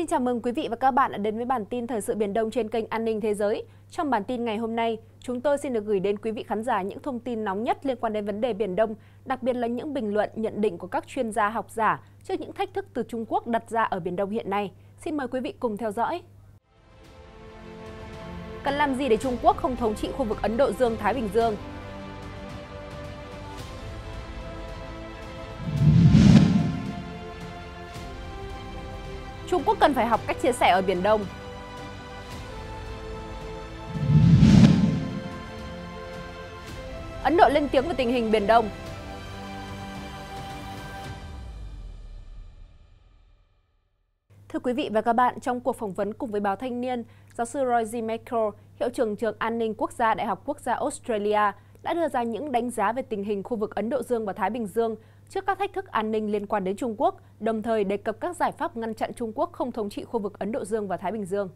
Xin chào mừng quý vị và các bạn đã đến với bản tin thời sự Biển Đông trên kênh An ninh Thế giới. Trong bản tin ngày hôm nay, chúng tôi xin được gửi đến quý vị khán giả những thông tin nóng nhất liên quan đến vấn đề Biển Đông, đặc biệt là những bình luận, nhận định của các chuyên gia học giả trước những thách thức từ Trung Quốc đặt ra ở Biển Đông hiện nay. Xin mời quý vị cùng theo dõi. Cần làm gì để Trung Quốc không thống trị khu vực Ấn Độ Dương-Thái Bình Dương? Trung Quốc cần phải học cách chia sẻ ở Biển Đông. Ấn Độ lên tiếng về tình hình Biển Đông. Thưa quý vị và các bạn, trong cuộc phỏng vấn cùng với báo Thanh niên, giáo sư Roy G. Michael, hiệu trưởng trường An ninh Quốc gia Đại học Quốc gia Australia, đã đưa ra những đánh giá về tình hình khu vực Ấn Độ Dương và Thái Bình Dương trước các thách thức an ninh liên quan đến Trung Quốc, đồng thời đề cập các giải pháp ngăn chặn Trung Quốc không thống trị khu vực Ấn Độ Dương và Thái Bình Dương.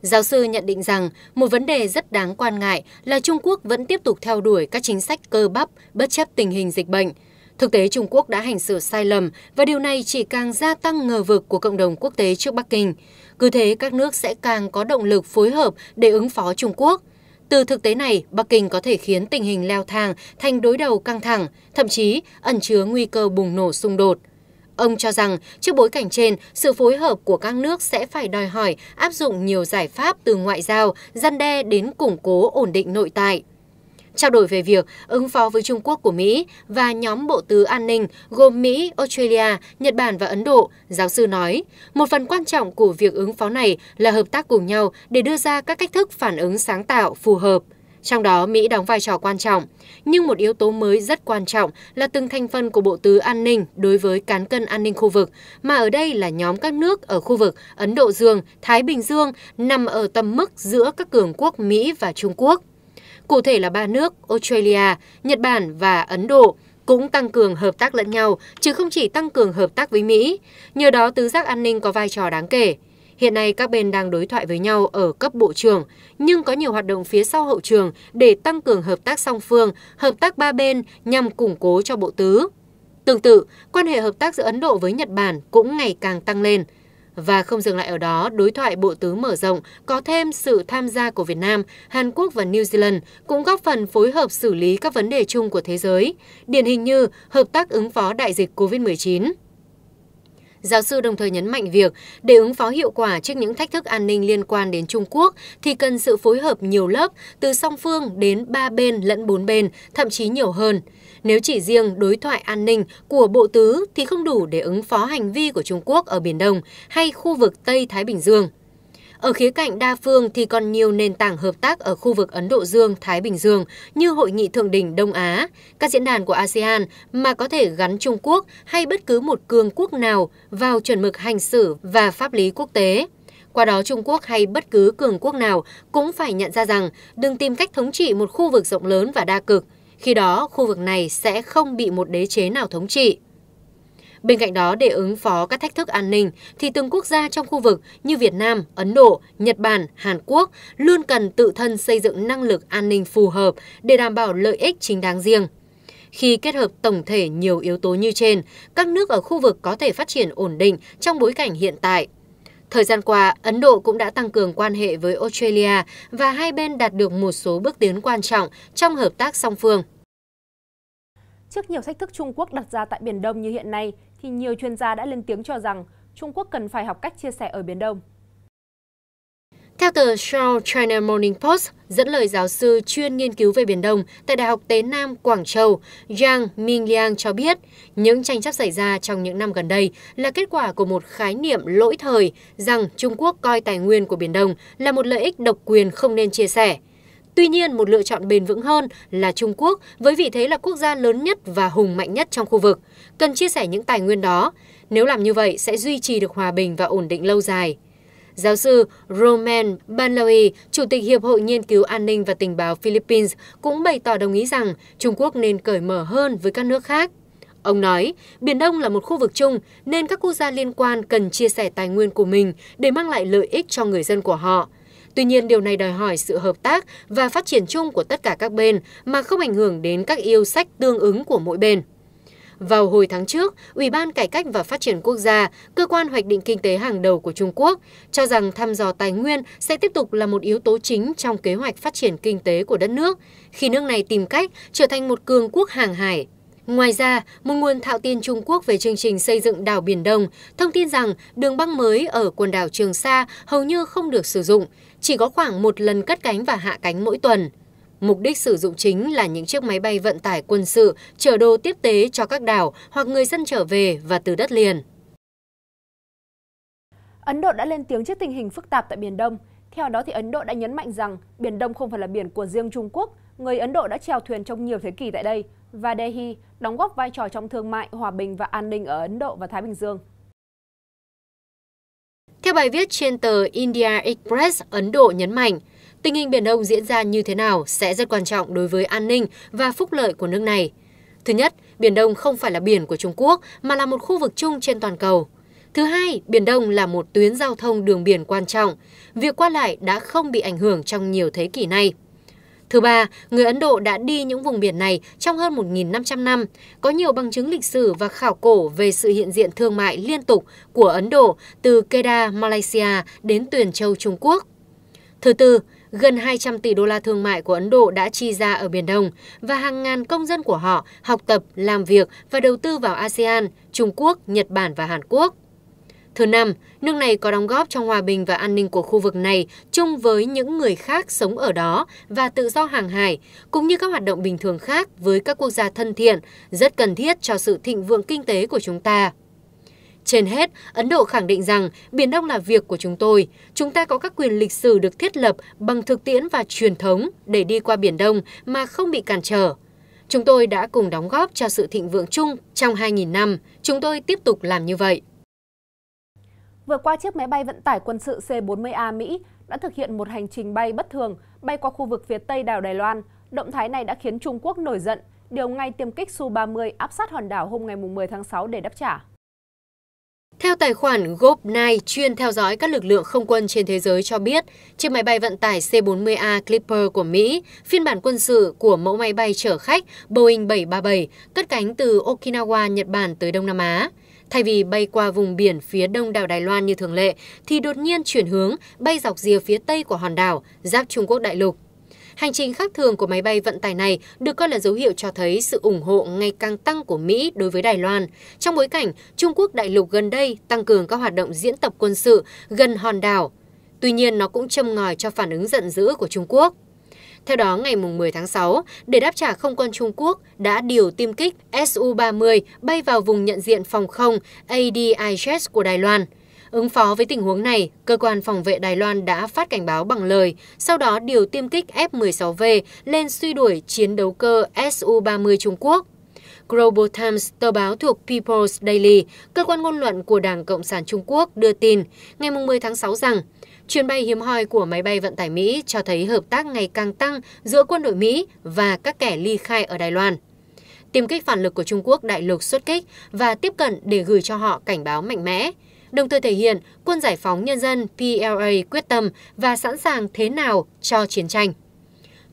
Giáo sư nhận định rằng một vấn đề rất đáng quan ngại là Trung Quốc vẫn tiếp tục theo đuổi các chính sách cơ bắp bất chấp tình hình dịch bệnh. Thực tế Trung Quốc đã hành xử sai lầm và điều này chỉ càng gia tăng ngờ vực của cộng đồng quốc tế trước Bắc Kinh. Cứ thế các nước sẽ càng có động lực phối hợp để ứng phó Trung Quốc – từ thực tế này, Bắc Kinh có thể khiến tình hình leo thang thành đối đầu căng thẳng, thậm chí ẩn chứa nguy cơ bùng nổ xung đột. Ông cho rằng, trước bối cảnh trên, sự phối hợp của các nước sẽ phải đòi hỏi áp dụng nhiều giải pháp từ ngoại giao, gian đe đến củng cố ổn định nội tại trao đổi về việc ứng phó với Trung Quốc của Mỹ và nhóm bộ tứ an ninh gồm Mỹ, Australia, Nhật Bản và Ấn Độ, giáo sư nói, một phần quan trọng của việc ứng phó này là hợp tác cùng nhau để đưa ra các cách thức phản ứng sáng tạo phù hợp. Trong đó, Mỹ đóng vai trò quan trọng, nhưng một yếu tố mới rất quan trọng là từng thành phần của Bộ Tứ An ninh đối với cán cân an ninh khu vực, mà ở đây là nhóm các nước ở khu vực Ấn Độ Dương, Thái Bình Dương nằm ở tầm mức giữa các cường quốc Mỹ và Trung Quốc. Cụ thể là ba nước Australia, Nhật Bản và Ấn Độ cũng tăng cường hợp tác lẫn nhau, chứ không chỉ tăng cường hợp tác với Mỹ. Nhờ đó tứ giác an ninh có vai trò đáng kể. Hiện nay các bên đang đối thoại với nhau ở cấp bộ trưởng, nhưng có nhiều hoạt động phía sau hậu trường để tăng cường hợp tác song phương, hợp tác ba bên nhằm củng cố cho bộ tứ. Tương tự, quan hệ hợp tác giữa Ấn Độ với Nhật Bản cũng ngày càng tăng lên. Và không dừng lại ở đó, đối thoại bộ tứ mở rộng có thêm sự tham gia của Việt Nam, Hàn Quốc và New Zealand cũng góp phần phối hợp xử lý các vấn đề chung của thế giới, điển hình như hợp tác ứng phó đại dịch COVID-19. Giáo sư đồng thời nhấn mạnh việc để ứng phó hiệu quả trước những thách thức an ninh liên quan đến Trung Quốc thì cần sự phối hợp nhiều lớp, từ song phương đến ba bên lẫn bốn bên, thậm chí nhiều hơn. Nếu chỉ riêng đối thoại an ninh của Bộ Tứ thì không đủ để ứng phó hành vi của Trung Quốc ở Biển Đông hay khu vực Tây Thái Bình Dương. Ở khía cạnh đa phương thì còn nhiều nền tảng hợp tác ở khu vực Ấn Độ Dương, Thái Bình Dương như Hội nghị Thượng đỉnh Đông Á, các diễn đàn của ASEAN mà có thể gắn Trung Quốc hay bất cứ một cường quốc nào vào chuẩn mực hành xử và pháp lý quốc tế. Qua đó Trung Quốc hay bất cứ cường quốc nào cũng phải nhận ra rằng đừng tìm cách thống trị một khu vực rộng lớn và đa cực. Khi đó, khu vực này sẽ không bị một đế chế nào thống trị. Bên cạnh đó, để ứng phó các thách thức an ninh, thì từng quốc gia trong khu vực như Việt Nam, Ấn Độ, Nhật Bản, Hàn Quốc luôn cần tự thân xây dựng năng lực an ninh phù hợp để đảm bảo lợi ích chính đáng riêng. Khi kết hợp tổng thể nhiều yếu tố như trên, các nước ở khu vực có thể phát triển ổn định trong bối cảnh hiện tại. Thời gian qua, Ấn Độ cũng đã tăng cường quan hệ với Australia và hai bên đạt được một số bước tiến quan trọng trong hợp tác song phương. Trước nhiều thách thức Trung Quốc đặt ra tại Biển Đông như hiện nay, thì nhiều chuyên gia đã lên tiếng cho rằng Trung Quốc cần phải học cách chia sẻ ở Biển Đông. Theo tờ South China Morning Post, dẫn lời giáo sư chuyên nghiên cứu về Biển Đông tại Đại học Tế Nam Quảng Châu, Yang Mingliang cho biết, những tranh chấp xảy ra trong những năm gần đây là kết quả của một khái niệm lỗi thời rằng Trung Quốc coi tài nguyên của Biển Đông là một lợi ích độc quyền không nên chia sẻ. Tuy nhiên, một lựa chọn bền vững hơn là Trung Quốc với vị thế là quốc gia lớn nhất và hùng mạnh nhất trong khu vực, cần chia sẻ những tài nguyên đó. Nếu làm như vậy sẽ duy trì được hòa bình và ổn định lâu dài. Giáo sư Roman Banlawi, Chủ tịch Hiệp hội Nghiên cứu An ninh và Tình báo Philippines, cũng bày tỏ đồng ý rằng Trung Quốc nên cởi mở hơn với các nước khác. Ông nói, Biển Đông là một khu vực chung nên các quốc gia liên quan cần chia sẻ tài nguyên của mình để mang lại lợi ích cho người dân của họ. Tuy nhiên, điều này đòi hỏi sự hợp tác và phát triển chung của tất cả các bên mà không ảnh hưởng đến các yêu sách tương ứng của mỗi bên. Vào hồi tháng trước, Ủy ban Cải cách và Phát triển Quốc gia, cơ quan hoạch định kinh tế hàng đầu của Trung Quốc, cho rằng thăm dò tài nguyên sẽ tiếp tục là một yếu tố chính trong kế hoạch phát triển kinh tế của đất nước, khi nước này tìm cách trở thành một cường quốc hàng hải. Ngoài ra, một nguồn thạo tin Trung Quốc về chương trình xây dựng đảo Biển Đông thông tin rằng đường băng mới ở quần đảo Trường Sa hầu như không được sử dụng, chỉ có khoảng một lần cất cánh và hạ cánh mỗi tuần. Mục đích sử dụng chính là những chiếc máy bay vận tải quân sự chở đồ tiếp tế cho các đảo hoặc người dân trở về và từ đất liền. Ấn Độ đã lên tiếng trước tình hình phức tạp tại Biển Đông. Theo đó, thì Ấn Độ đã nhấn mạnh rằng Biển Đông không phải là biển của riêng Trung Quốc. Người Ấn Độ đã chèo thuyền trong nhiều thế kỷ tại đây và Delhi đóng góp vai trò trong thương mại, hòa bình và an ninh ở Ấn Độ và Thái Bình Dương. Theo bài viết trên tờ India Express, Ấn Độ nhấn mạnh, tình hình Biển Đông diễn ra như thế nào sẽ rất quan trọng đối với an ninh và phúc lợi của nước này. Thứ nhất, Biển Đông không phải là biển của Trung Quốc mà là một khu vực chung trên toàn cầu. Thứ hai, Biển Đông là một tuyến giao thông đường biển quan trọng. Việc qua lại đã không bị ảnh hưởng trong nhiều thế kỷ này. Thứ ba, người Ấn Độ đã đi những vùng biển này trong hơn 1.500 năm, có nhiều bằng chứng lịch sử và khảo cổ về sự hiện diện thương mại liên tục của Ấn Độ từ Kedah, Malaysia đến Tuyền Châu, Trung Quốc. Thứ tư, gần 200 tỷ đô la thương mại của Ấn Độ đã chi ra ở Biển Đông và hàng ngàn công dân của họ học tập, làm việc và đầu tư vào ASEAN, Trung Quốc, Nhật Bản và Hàn Quốc. Thứ năm, nước này có đóng góp trong hòa bình và an ninh của khu vực này chung với những người khác sống ở đó và tự do hàng hải, cũng như các hoạt động bình thường khác với các quốc gia thân thiện, rất cần thiết cho sự thịnh vượng kinh tế của chúng ta. Trên hết, Ấn Độ khẳng định rằng Biển Đông là việc của chúng tôi. Chúng ta có các quyền lịch sử được thiết lập bằng thực tiễn và truyền thống để đi qua Biển Đông mà không bị cản trở. Chúng tôi đã cùng đóng góp cho sự thịnh vượng chung trong 2.000 năm. Chúng tôi tiếp tục làm như vậy. Vừa qua, chiếc máy bay vận tải quân sự C-40A Mỹ đã thực hiện một hành trình bay bất thường bay qua khu vực phía tây đảo Đài Loan. Động thái này đã khiến Trung Quốc nổi giận, điều ngay tiêm kích Su-30 áp sát hòn đảo hôm ngày 10 tháng 6 để đáp trả. Theo tài khoản Gopnai chuyên theo dõi các lực lượng không quân trên thế giới cho biết, chiếc máy bay vận tải C-40A Clipper của Mỹ, phiên bản quân sự của mẫu máy bay chở khách Boeing 737, cất cánh từ Okinawa, Nhật Bản tới Đông Nam Á. Thay vì bay qua vùng biển phía đông đảo Đài Loan như thường lệ, thì đột nhiên chuyển hướng bay dọc rìa phía tây của hòn đảo, giáp Trung Quốc đại lục. Hành trình khác thường của máy bay vận tải này được coi là dấu hiệu cho thấy sự ủng hộ ngày càng tăng của Mỹ đối với Đài Loan, trong bối cảnh Trung Quốc đại lục gần đây tăng cường các hoạt động diễn tập quân sự gần hòn đảo. Tuy nhiên, nó cũng châm ngòi cho phản ứng giận dữ của Trung Quốc. Theo đó, ngày 10 tháng 6, để đáp trả không quân Trung Quốc đã điều tiêm kích Su-30 bay vào vùng nhận diện phòng không ADIZ của Đài Loan. Ứng phó với tình huống này, cơ quan phòng vệ Đài Loan đã phát cảnh báo bằng lời, sau đó điều tiêm kích F-16V lên suy đuổi chiến đấu cơ Su-30 Trung Quốc. Global Times, tờ báo thuộc People's Daily, cơ quan ngôn luận của Đảng Cộng sản Trung Quốc đưa tin ngày 10 tháng 6 rằng chuyến bay hiếm hoi của máy bay vận tải Mỹ cho thấy hợp tác ngày càng tăng giữa quân đội Mỹ và các kẻ ly khai ở Đài Loan. Tiêm kích phản lực của Trung Quốc đại lục xuất kích và tiếp cận để gửi cho họ cảnh báo mạnh mẽ, đồng thời thể hiện quân giải phóng nhân dân PLA quyết tâm và sẵn sàng thế nào cho chiến tranh.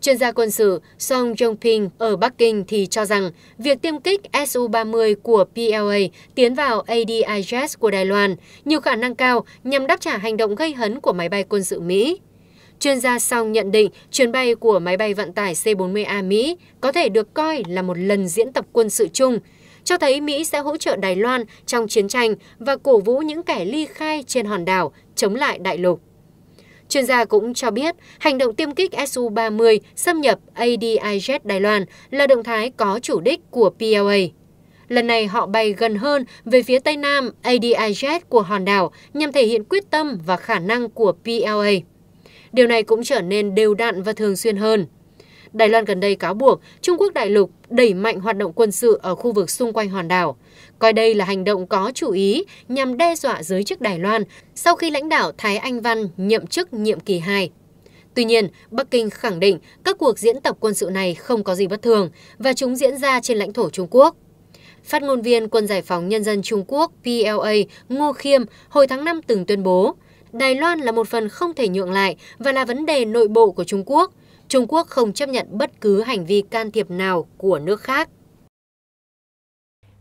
Chuyên gia quân sự Song Jongping ở Bắc Kinh thì cho rằng việc tiêm kích Su-30 của PLA tiến vào ADIZ của Đài Loan nhiều khả năng cao nhằm đáp trả hành động gây hấn của máy bay quân sự Mỹ. Chuyên gia Song nhận định chuyến bay của máy bay vận tải C-40A Mỹ có thể được coi là một lần diễn tập quân sự chung, cho thấy Mỹ sẽ hỗ trợ Đài Loan trong chiến tranh và cổ vũ những kẻ ly khai trên hòn đảo chống lại đại lục. Chuyên gia cũng cho biết hành động tiêm kích SU-30 xâm nhập ADIZ Đài Loan là động thái có chủ đích của PLA. Lần này họ bay gần hơn về phía Tây Nam ADIZ của hòn đảo nhằm thể hiện quyết tâm và khả năng của PLA. Điều này cũng trở nên đều đặn và thường xuyên hơn. Đài Loan gần đây cáo buộc Trung Quốc đại lục đẩy mạnh hoạt động quân sự ở khu vực xung quanh hòn đảo, coi đây là hành động có chủ ý nhằm đe dọa giới chức Đài Loan sau khi lãnh đạo Thái Anh Văn nhậm chức nhiệm kỳ 2. Tuy nhiên, Bắc Kinh khẳng định các cuộc diễn tập quân sự này không có gì bất thường và chúng diễn ra trên lãnh thổ Trung Quốc. Phát ngôn viên Quân Giải phóng Nhân dân Trung Quốc PLA Ngô Khiêm hồi tháng 5 từng tuyên bố, Đài Loan là một phần không thể nhượng lại và là vấn đề nội bộ của Trung Quốc. Trung Quốc không chấp nhận bất cứ hành vi can thiệp nào của nước khác.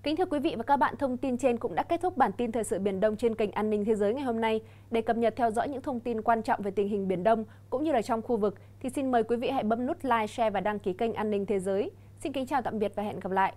Kính thưa quý vị và các bạn, thông tin trên cũng đã kết thúc bản tin thời sự Biển Đông trên kênh An ninh Thế giới ngày hôm nay. Để cập nhật theo dõi những thông tin quan trọng về tình hình Biển Đông cũng như là trong khu vực, thì xin mời quý vị hãy bấm nút like, share và đăng ký kênh An ninh Thế giới. Xin kính chào tạm biệt và hẹn gặp lại.